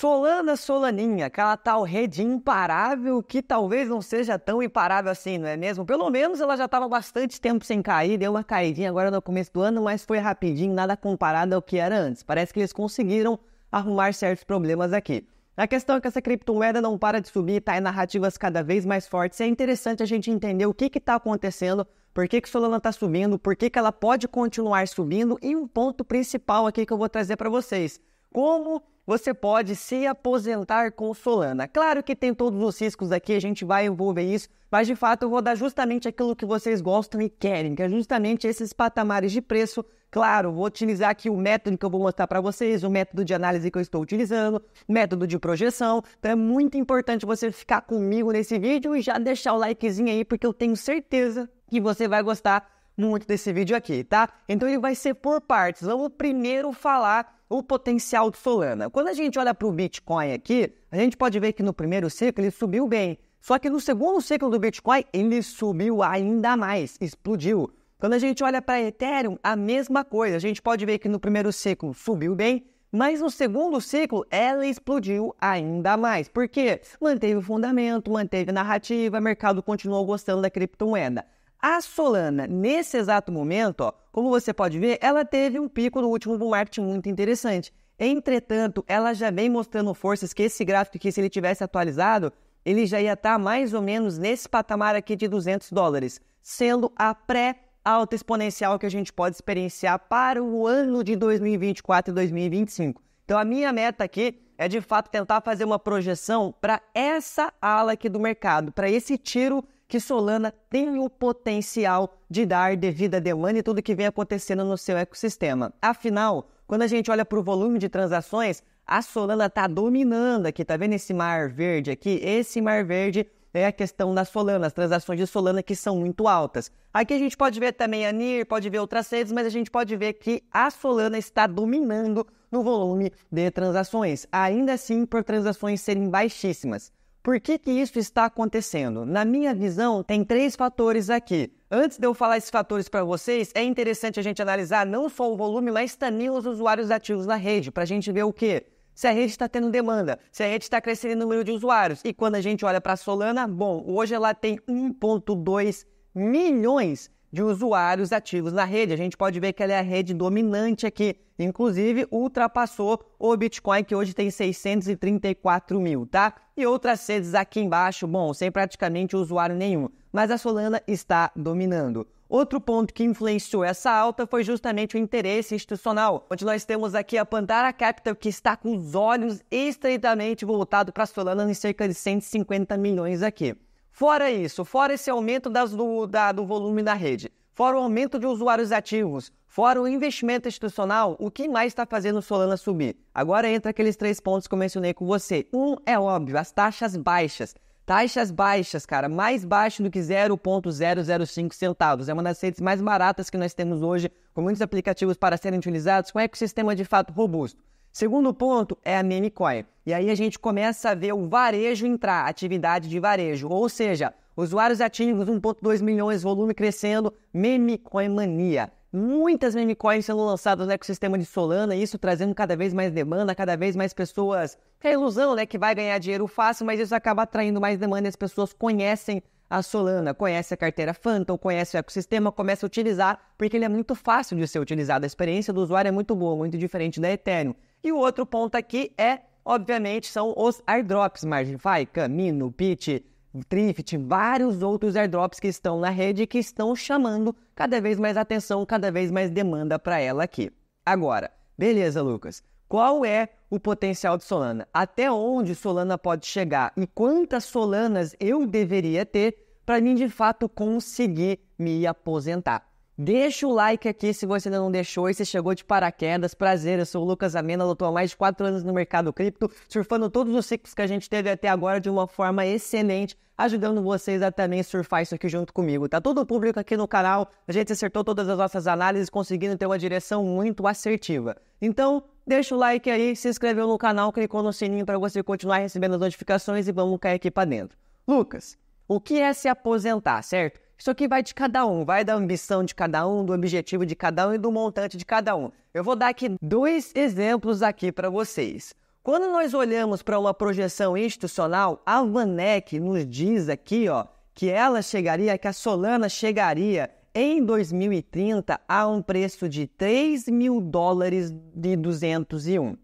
Solana Solaninha, aquela tal rede imparável que talvez não seja tão imparável assim, não é mesmo? Pelo menos ela já estava bastante tempo sem cair, deu uma caidinha agora no começo do ano, mas foi rapidinho, nada comparado ao que era antes. Parece que eles conseguiram arrumar certos problemas aqui. A questão é que essa criptomoeda não para de subir, está em narrativas cada vez mais fortes. É interessante a gente entender o que está acontecendo, por que, que Solana está subindo, por que, que ela pode continuar subindo e um ponto principal aqui que eu vou trazer para vocês. Como você pode se aposentar com Solana. Claro que tem todos os riscos aqui, a gente vai envolver isso, mas de fato eu vou dar justamente aquilo que vocês gostam e querem, que é justamente esses patamares de preço. Claro, vou utilizar aqui o método que eu vou mostrar para vocês, o método de análise que eu estou utilizando, método de projeção. Então é muito importante você ficar comigo nesse vídeo e já deixar o likezinho aí, porque eu tenho certeza que você vai gostar muito desse vídeo aqui, tá? Então ele vai ser por partes. Vamos primeiro falar o potencial de Solana. Quando a gente olha para o Bitcoin aqui, a gente pode ver que no primeiro ciclo ele subiu bem. Só que no segundo ciclo do Bitcoin ele subiu ainda mais, explodiu. Quando a gente olha para Ethereum, a mesma coisa. A gente pode ver que no primeiro ciclo subiu bem, mas no segundo ciclo ela explodiu ainda mais. Porque manteve o fundamento, manteve a narrativa, o mercado continuou gostando da criptomoeda. A Solana, nesse exato momento, ó, como você pode ver, ela teve um pico no último bull market muito interessante. Entretanto, ela já vem mostrando forças que esse gráfico aqui, se ele tivesse atualizado, ele já ia estar tá mais ou menos nesse patamar aqui de 200 dólares, sendo a pré-alta exponencial que a gente pode experienciar para o ano de 2024 e 2025. Então, a minha meta aqui é de fato tentar fazer uma projeção para essa ala aqui do mercado, para esse tiro que Solana tem o potencial de dar devido à demanda e tudo que vem acontecendo no seu ecossistema. Afinal, quando a gente olha para o volume de transações, a Solana está dominando aqui, tá vendo esse mar verde aqui? Esse mar verde é a questão da Solana, as transações de Solana que são muito altas. Aqui a gente pode ver também a NIR, pode ver outras redes, mas a gente pode ver que a Solana está dominando no volume de transações, ainda assim por transações serem baixíssimas. Por que, que isso está acontecendo? Na minha visão, tem três fatores aqui. Antes de eu falar esses fatores para vocês, é interessante a gente analisar não só o volume, mas também os usuários ativos na rede, para a gente ver o quê? Se a rede está tendo demanda, se a rede está crescendo em número de usuários. E quando a gente olha para a Solana, bom, hoje ela tem 1,2 milhões de usuários ativos na rede. A gente pode ver que ela é a rede dominante aqui, inclusive ultrapassou o Bitcoin, que hoje tem 634 mil, tá? E outras redes aqui embaixo, bom, sem praticamente usuário nenhum, mas a Solana está dominando. Outro ponto que influenciou essa alta foi justamente o interesse institucional, onde nós temos aqui a Pantera Capital que está com os olhos estreitamente voltados para a Solana em cerca de 150 milhões aqui. Fora isso, fora esse aumento das, do, da, do volume da rede, fora o aumento de usuários ativos, fora o investimento institucional, o que mais está fazendo o Solana subir? Agora entra aqueles três pontos que eu mencionei com você. Um é óbvio, as taxas baixas. Taxas baixas, cara, mais baixo do que 0,005 centavos. É uma das redes mais baratas que nós temos hoje, com muitos aplicativos para serem utilizados, com um ecossistema de fato robusto. Segundo ponto é a meme coin. E aí a gente começa a ver o varejo entrar, atividade de varejo, ou seja, usuários ativos 1.2 milhões, volume crescendo, meme coin mania. Muitas meme coins sendo lançadas no ecossistema de Solana, isso trazendo cada vez mais demanda, cada vez mais pessoas. É a ilusão, né, que vai ganhar dinheiro fácil, mas isso acaba atraindo mais demanda e as pessoas conhecem a Solana, conhecem a carteira Phantom, conhecem o ecossistema, começa a utilizar, porque ele é muito fácil de ser utilizado. A experiência do usuário é muito boa, muito diferente da Ethereum. E o outro ponto aqui é, obviamente, são os airdrops, MarginFi, Camino, Pitch, Trift, vários outros airdrops que estão na rede e que estão chamando cada vez mais atenção, cada vez mais demanda para ela aqui. Agora, beleza, Lucas. Qual é o potencial de Solana? Até onde Solana pode chegar e quantas Solanas eu deveria ter para mim de fato conseguir me aposentar? Deixa o like aqui se você ainda não deixou e se chegou de paraquedas. Prazer, eu sou o Lucas Amena, lutou há mais de 4 anos no mercado cripto, surfando todos os ciclos que a gente teve até agora de uma forma excelente, ajudando vocês a também surfar isso aqui junto comigo. Tá todo o público aqui no canal, a gente acertou todas as nossas análises, conseguindo ter uma direção muito assertiva. Então, deixa o like aí, se inscreveu no canal, clicou no sininho para você continuar recebendo as notificações e vamos cair aqui para dentro. Lucas, o que é se aposentar, certo? Isso aqui vai de cada um, vai da ambição de cada um, do objetivo de cada um e do montante de cada um. Eu vou dar aqui dois exemplos aqui para vocês. Quando nós olhamos para uma projeção institucional, a Vanek nos diz aqui, ó, que ela chegaria, que a Solana chegaria em 2030 a um preço de 3 mil dólares de 201.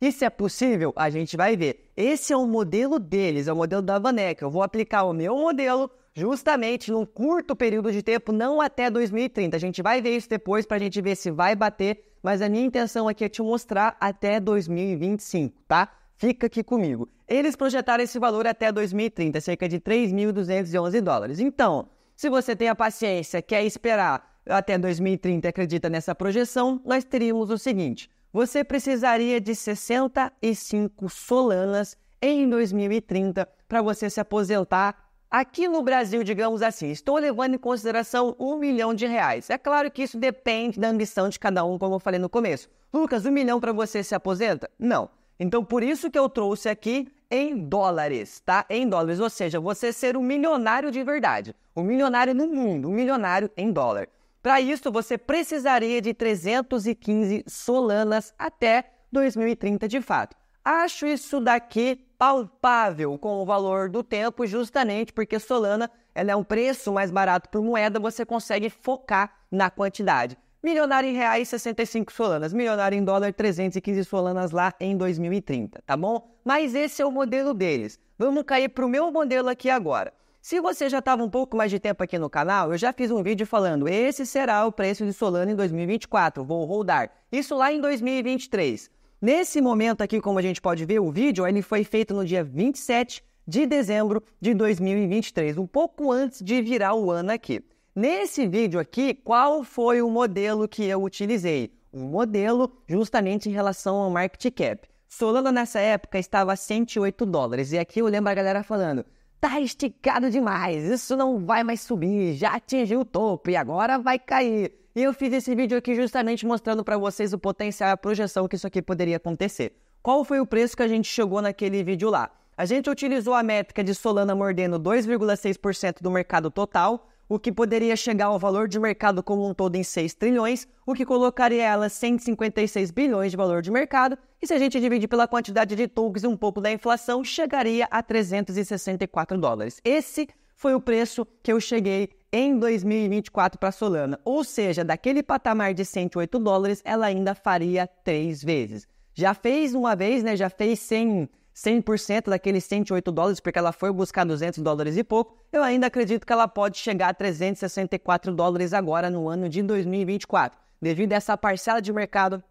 Isso é possível? A gente vai ver. Esse é o modelo deles, é o modelo da Vanek. Eu vou aplicar o meu modelo justamente num curto período de tempo, não até 2030. A gente vai ver isso depois para a gente ver se vai bater, mas a minha intenção aqui é te mostrar até 2025, tá? Fica aqui comigo. Eles projetaram esse valor até 2030, cerca de 3.211 dólares. Então, se você tem a paciência, quer esperar até 2030 e acredita nessa projeção, nós teríamos o seguinte: você precisaria de 65 solanas em 2030 para você se aposentar Aqui no Brasil, digamos assim, estou levando em consideração um milhão de reais. É claro que isso depende da ambição de cada um, como eu falei no começo. Lucas, um milhão para você se aposenta? Não. Então, por isso que eu trouxe aqui em dólares, tá? Em dólares, ou seja, você ser um milionário de verdade, um milionário no mundo, um milionário em dólar. Para isso, você precisaria de 315 solanas até 2030, de fato. Acho isso daqui palpável com o valor do tempo, justamente porque Solana ela é um preço mais barato por moeda, você consegue focar na quantidade. Milionário em reais, 65 solanas. Milionário em dólar, 315 solanas lá em 2030, tá bom? Mas esse é o modelo deles. Vamos cair para o meu modelo aqui agora. Se você já estava um pouco mais de tempo aqui no canal, eu já fiz um vídeo falando esse será o preço de Solana em 2024, vou rodar. Isso lá em 2023. Nesse momento aqui, como a gente pode ver, o vídeo ele foi feito no dia 27 de dezembro de 2023, um pouco antes de virar o ano aqui. Nesse vídeo aqui, qual foi o modelo que eu utilizei? Um modelo justamente em relação ao market cap. Solana nessa época estava a 108 dólares e aqui eu lembro a galera falando: tá esticado demais, isso não vai mais subir, já atingiu o topo e agora vai cair. E eu fiz esse vídeo aqui justamente mostrando para vocês o potencial e a projeção que isso aqui poderia acontecer. Qual foi o preço que a gente chegou naquele vídeo lá? A gente utilizou a métrica de Solana mordendo 2,6% do mercado total, o que poderia chegar ao valor de mercado como um todo em 6 trilhões, o que colocaria ela 156 bilhões de valor de mercado, e se a gente dividir pela quantidade de tokens e um pouco da inflação, chegaria a 364 dólares. Esse foi o preço que eu cheguei em 2024 para Solana. Ou seja, daquele patamar de 108 dólares, ela ainda faria três vezes. Já fez uma vez, né? Já fez 100, 100% daqueles 108 dólares, porque ela foi buscar 200 dólares e pouco. Eu ainda acredito que ela pode chegar a 364 dólares agora no ano de 2024, devido a essa parcela de mercado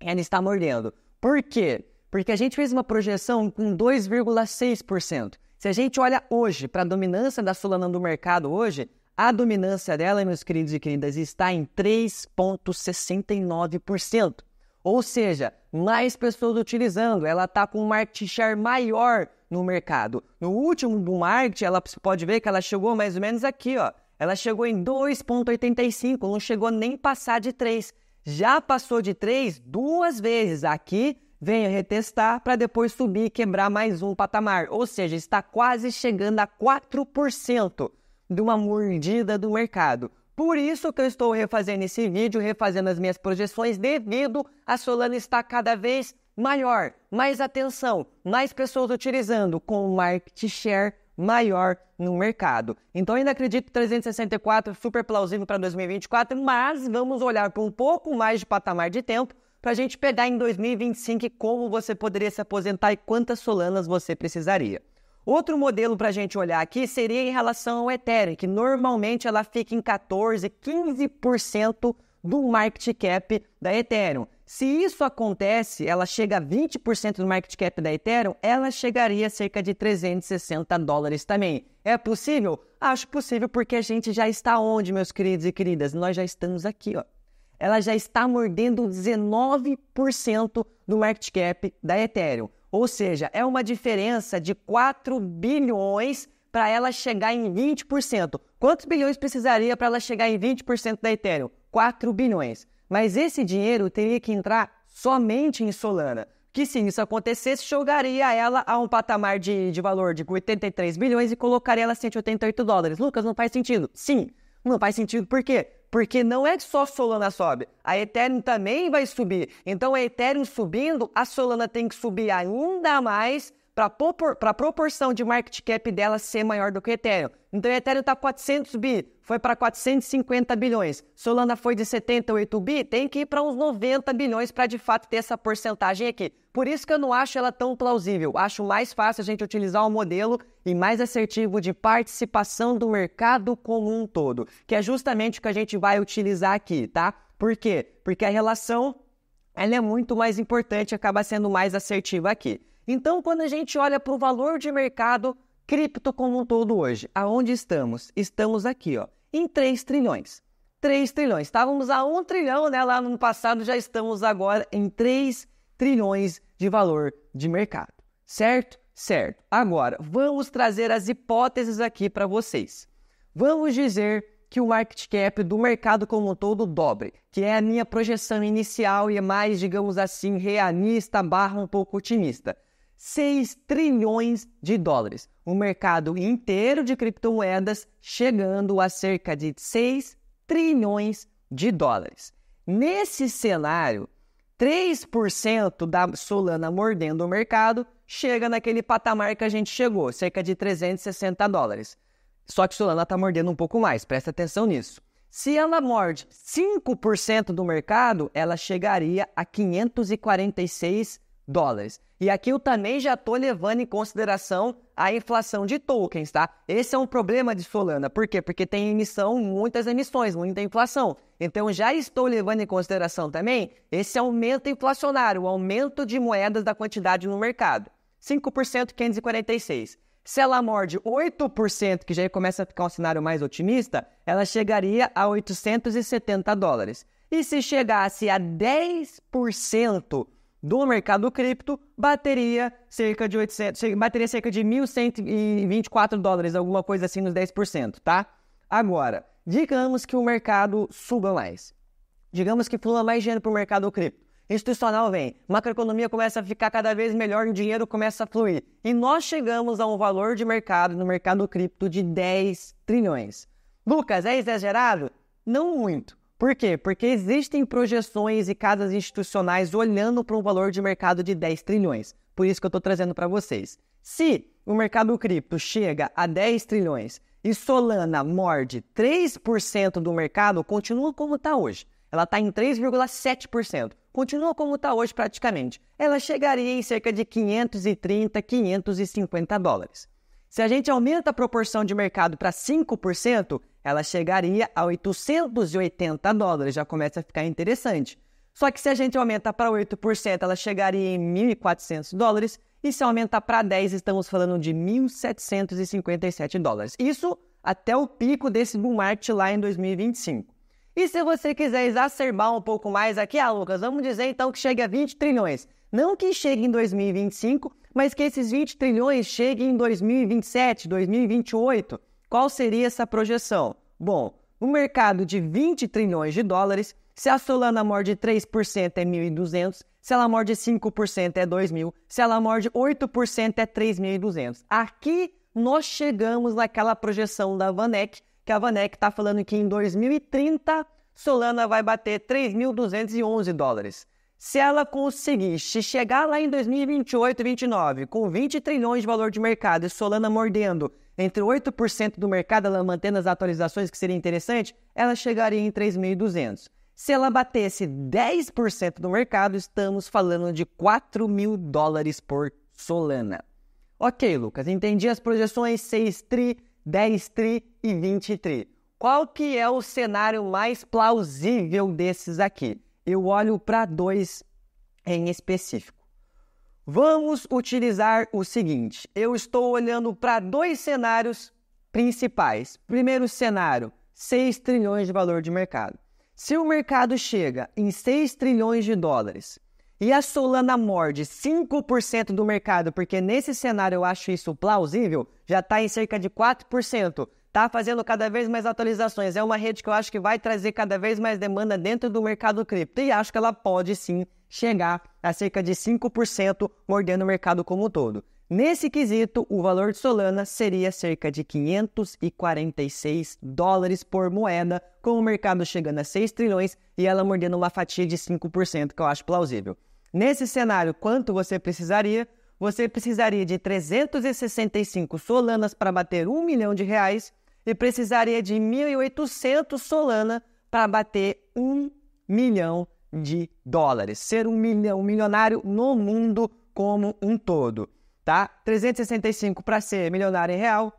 que ela está mordendo. Por quê? Porque a gente fez uma projeção com 2,6%. Se a gente olha hoje para a dominância da Solana no mercado hoje, a dominância dela, meus queridos e queridas, está em 3,69%. Ou seja, mais pessoas utilizando, ela está com um market share maior no mercado. No último do market, ela pode ver que ela chegou mais ou menos aqui, ó. Ela chegou em 2,85, não chegou nem passar de 3. Já passou de 3 duas vezes. Aqui venha retestar para depois subir e quebrar mais um patamar. Ou seja, está quase chegando a 4% de uma mordida do mercado. Por isso que eu estou refazendo esse vídeo, refazendo as minhas projeções, devido a Solana estar cada vez maior, mais atenção, mais pessoas utilizando, com market share maior no mercado. Então ainda acredito 364 super plausível para 2024, mas vamos olhar para um pouco mais de patamar de tempo para a gente pegar em 2025 como você poderia se aposentar e quantas solanas você precisaria. Outro modelo para a gente olhar aqui seria em relação ao Ethereum, que normalmente ela fica em 14%, 15% do market cap da Ethereum. Se isso acontece, ela chega a 20% do market cap da Ethereum, ela chegaria a cerca de 360 dólares também. É possível? Acho possível porque a gente já está onde, meus queridos e queridas? Nós já estamos aqui, ó. Ela já está mordendo 19% do market cap da Ethereum. Ou seja, é uma diferença de 4 bilhões para ela chegar em 20%. Quantos bilhões precisaria para ela chegar em 20% da Ethereum? 4 bilhões. Mas esse dinheiro teria que entrar somente em Solana, que se isso acontecesse, jogaria ela a um patamar de, de valor de 83 bilhões e colocaria ela a 188 dólares. Lucas, não faz sentido. Sim, não faz sentido por quê? Porque não é só Solana sobe, a Ethereum também vai subir. Então a Ethereum subindo, a Solana tem que subir ainda mais para propor, a proporção de market cap dela ser maior do que o Ethereum. Então, o Ethereum está 400 bi, foi para 450 bilhões. Solana foi de 78 bi, tem que ir para uns 90 bilhões para de fato ter essa porcentagem aqui. Por isso que eu não acho ela tão plausível. Acho mais fácil a gente utilizar um modelo e mais assertivo de participação do mercado como um todo, que é justamente o que a gente vai utilizar aqui, tá? Por quê? Porque a relação ela é muito mais importante, acaba sendo mais assertiva aqui. Então, quando a gente olha para o valor de mercado cripto como um todo hoje, aonde estamos? Estamos aqui, ó, em 3 trilhões. 3 trilhões. Estávamos a 1 trilhão né, lá no passado, já estamos agora em 3 trilhões de valor de mercado. Certo? Certo. Agora, vamos trazer as hipóteses aqui para vocês. Vamos dizer que o market cap do mercado como um todo dobre, que é a minha projeção inicial e é mais, digamos assim, realista barra um pouco otimista. 6 trilhões de dólares. O mercado inteiro de criptomoedas chegando a cerca de 6 trilhões de dólares. Nesse cenário, 3% da Solana mordendo o mercado chega naquele patamar que a gente chegou, cerca de 360 dólares. Só que Solana está mordendo um pouco mais, presta atenção nisso. Se ela morde 5% do mercado, ela chegaria a 546 dólares. E aqui eu também já estou levando em consideração a inflação de tokens, tá? Esse é um problema de Solana. Por quê? Porque tem emissão, muitas emissões, muita inflação. Então já estou levando em consideração também esse aumento inflacionário, o aumento de moedas da quantidade no mercado. 5% 546. Se ela morde 8%, que já começa a ficar um cenário mais otimista, ela chegaria a 870 dólares. E se chegasse a 10%, do mercado cripto bateria cerca de 800, bateria cerca de 1.124 dólares, alguma coisa assim nos 10%, tá? Agora, digamos que o mercado suba mais. Digamos que flua mais dinheiro para o mercado cripto. Institucional vem, macroeconomia começa a ficar cada vez melhor, o dinheiro começa a fluir. E nós chegamos a um valor de mercado no mercado cripto de 10 trilhões. Lucas, é exagerado? Não muito. Por quê? Porque existem projeções e casas institucionais olhando para um valor de mercado de 10 trilhões. Por isso que eu estou trazendo para vocês. Se o mercado cripto chega a 10 trilhões e Solana morde 3% do mercado, continua como está hoje. Ela está em 3,7%. Continua como está hoje praticamente. Ela chegaria em cerca de 530, 550 dólares. Se a gente aumenta a proporção de mercado para 5%, ela chegaria a 880 dólares, já começa a ficar interessante. Só que se a gente aumenta para 8%, ela chegaria em 1.400 dólares, e se aumentar para 10, estamos falando de 1.757 dólares. Isso até o pico desse boom market lá em 2025. E se você quiser exacerbar um pouco mais aqui, ah, Lucas, vamos dizer então que chegue a 20 trilhões. Não que chegue em 2025, mas que esses 20 trilhões cheguem em 2027, 2028. Qual seria essa projeção? Bom, o mercado de 20 trilhões de dólares, se a Solana morde 3% é 1.200, se ela morde 5% é 2.000, se ela morde 8% é 3.200. Aqui nós chegamos naquela projeção da Vanek, que a Vanek está falando que em 2030 Solana vai bater 3.211 dólares. Se ela conseguisse chegar lá em 2028, 29, com 20 trilhões de valor de mercado e Solana mordendo entre 8% do mercado, ela mantendo as atualizações, que seria interessante, ela chegaria em 3.200. Se ela batesse 10% do mercado, estamos falando de 4 mil dólares por Solana. Ok, Lucas, entendi as projeções 6 tri, 10 tri e 20 tri. Qual que é o cenário mais plausível desses aqui? eu olho para dois em específico. Vamos utilizar o seguinte: eu estou olhando para dois cenários principais. Primeiro cenário, 6 trilhões de valor de mercado. Se o mercado chega em 6 trilhões de dólares e a Solana morde 5% do mercado, porque nesse cenário eu acho isso plausível, já está em cerca de 4% está fazendo cada vez mais atualizações. É uma rede que eu acho que vai trazer cada vez mais demanda dentro do mercado cripto e acho que ela pode sim chegar a cerca de 5% mordendo o mercado como um todo. Nesse quesito, o valor de Solana seria cerca de 546 dólares por moeda, com o mercado chegando a 6 trilhões e ela mordendo uma fatia de 5%, que eu acho plausível. Nesse cenário, quanto você precisaria? Você precisaria de 365 Solanas para bater 1 milhão de reais e precisaria de 1.800 Solana para bater um milhão de dólares. Ser um, milhão, um milionário no mundo como um todo, tá? 365 para ser milionário em real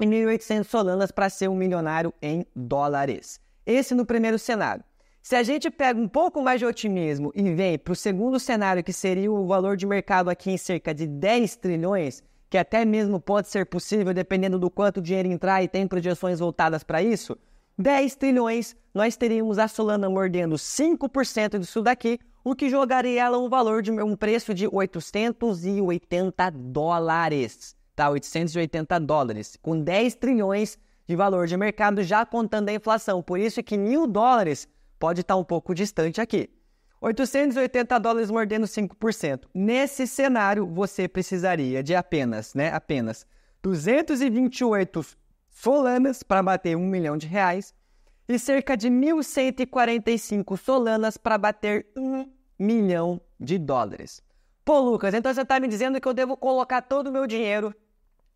e 1.800 Solanas para ser um milionário em dólares. Esse no primeiro cenário. Se a gente pega um pouco mais de otimismo e vem para o segundo cenário, que seria o valor de mercado aqui em cerca de 10 trilhões, que até mesmo pode ser possível dependendo do quanto dinheiro entrar e tem projeções voltadas para isso, 10 trilhões, nós teríamos a Solana mordendo 5% disso daqui, o que jogaria ela um valor de um preço de 880 dólares, tá? 880 dólares, com 10 trilhões de valor de mercado já contando a inflação. Por isso que mil dólares pode estar tá um pouco distante aqui. 880 dólares mordendo 5%. Nesse cenário, você precisaria de apenas, né, apenas 228 solanas para bater 1 milhão de reais e cerca de 1.145 solanas para bater 1 milhão de dólares. Pô, Lucas, então você está me dizendo que eu devo colocar todo o meu dinheiro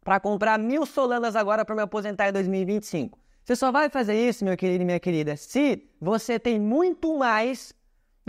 para comprar mil solanas agora para me aposentar em 2025. Você só vai fazer isso, meu querido e minha querida, se você tem muito mais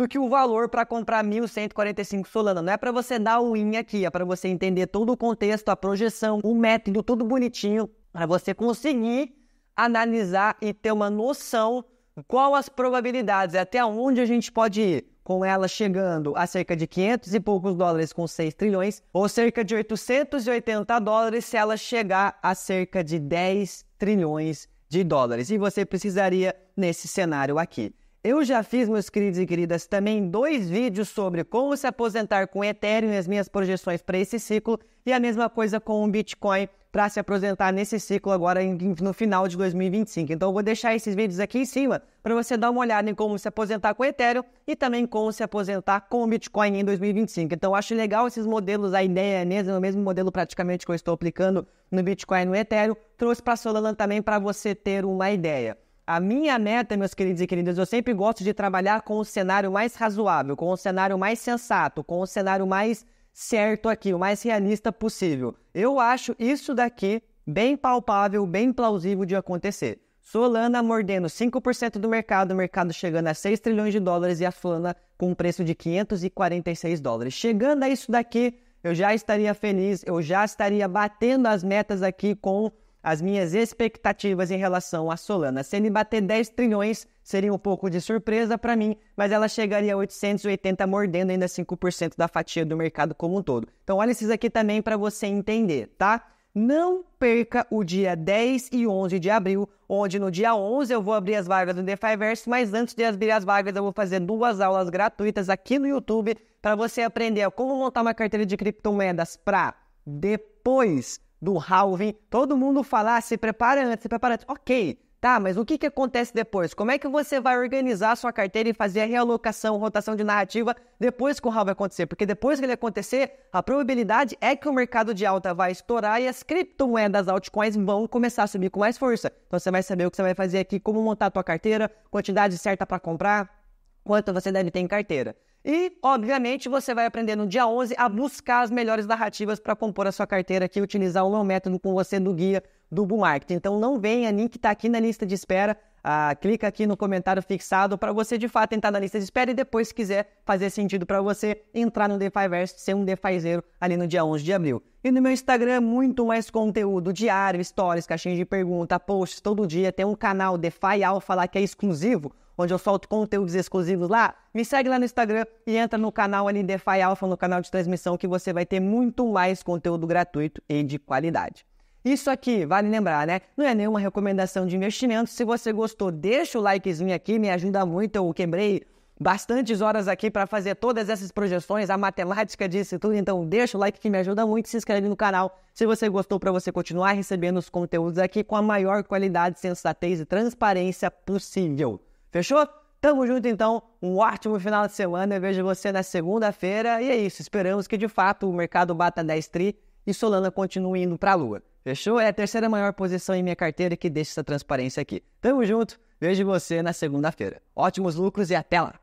do que o valor para comprar 1.145 Solana. Não é para você dar o win aqui, é para você entender todo o contexto, a projeção, o método, tudo bonitinho, para você conseguir analisar e ter uma noção qual as probabilidades, até onde a gente pode ir, com ela chegando a cerca de 500 e poucos dólares com 6 trilhões, ou cerca de 880 dólares se ela chegar a cerca de 10 trilhões de dólares. E você precisaria nesse cenário aqui. Eu já fiz, meus queridos e queridas, também dois vídeos sobre como se aposentar com Ethereum e as minhas projeções para esse ciclo, e a mesma coisa com o Bitcoin para se aposentar nesse ciclo agora no final de 2025. Então, eu vou deixar esses vídeos aqui em cima para você dar uma olhada em como se aposentar com Ethereum e também como se aposentar com o Bitcoin em 2025. Então, eu acho legal esses modelos, a ideia é mesmo, é o mesmo modelo praticamente que eu estou aplicando no Bitcoin e no Ethereum, trouxe para a Solana também para você ter uma ideia. A minha meta, meus queridos e queridas, eu sempre gosto de trabalhar com o cenário mais razoável, com o cenário mais sensato, com o cenário mais certo aqui, o mais realista possível. Eu acho isso daqui bem palpável, bem plausível de acontecer. Solana mordendo 5% do mercado, o mercado chegando a 6 trilhões de dólares e a Solana com um preço de 546 dólares. Chegando a isso daqui, eu já estaria feliz, eu já estaria batendo as metas aqui com as minhas expectativas em relação à Solana, se ele bater 10 trilhões, seria um pouco de surpresa para mim, mas ela chegaria a 880 mordendo ainda 5% da fatia do mercado como um todo. Então olha esses aqui também para você entender, tá? Não perca o dia 10 e 11 de abril, onde no dia 11 eu vou abrir as vagas do DeFiverse, mas antes de abrir as vagas eu vou fazer duas aulas gratuitas aqui no YouTube para você aprender como montar uma carteira de criptomoedas para depois do halving, todo mundo falar, ah, se prepara antes, se prepara antes. Ok, tá, mas o que, que acontece depois? Como é que você vai organizar a sua carteira e fazer a realocação, rotação de narrativa depois que o halving acontecer? Porque depois que ele acontecer, a probabilidade é que o mercado de alta vai estourar e as criptomoedas altcoins vão começar a subir com mais força. Então você vai saber o que você vai fazer aqui, como montar a tua carteira, quantidade certa para comprar, quanto você deve ter em carteira. E, obviamente, você vai aprender no dia 11 a buscar as melhores narrativas para compor a sua carteira aqui e utilizar o meu método com você no guia do Bull Marketing. Então, não venha, link está aqui na lista de espera. Ah, clica aqui no comentário fixado para você, de fato, entrar na lista de espera e depois, se quiser fazer sentido para você, entrar no DeFiverse, ser um DeFizeiro ali no dia 11 de abril. E no meu Instagram, muito mais conteúdo diário, stories, caixinha de pergunta, posts todo dia. Tem um canal DeFi Alpha lá que é exclusivo onde eu solto conteúdos exclusivos lá, me segue lá no Instagram e entra no canal ali NDFI Alpha, no canal de transmissão, que você vai ter muito mais conteúdo gratuito e de qualidade. Isso aqui, vale lembrar, né? Não é nenhuma recomendação de investimento. Se você gostou, deixa o likezinho aqui, me ajuda muito. Eu quebrei bastantes horas aqui para fazer todas essas projeções, a matemática disso e tudo. Então, deixa o like que me ajuda muito, se inscreve no canal se você gostou para você continuar recebendo os conteúdos aqui com a maior qualidade, sensatez e transparência possível. Fechou? Tamo junto então, um ótimo final de semana. Eu vejo você na segunda-feira. E é isso, esperamos que de fato o mercado bata 10 tri e Solana continue indo para a lua. Fechou? É a terceira maior posição em minha carteira que deixa essa transparência aqui. Tamo junto, vejo você na segunda-feira. Ótimos lucros e até lá!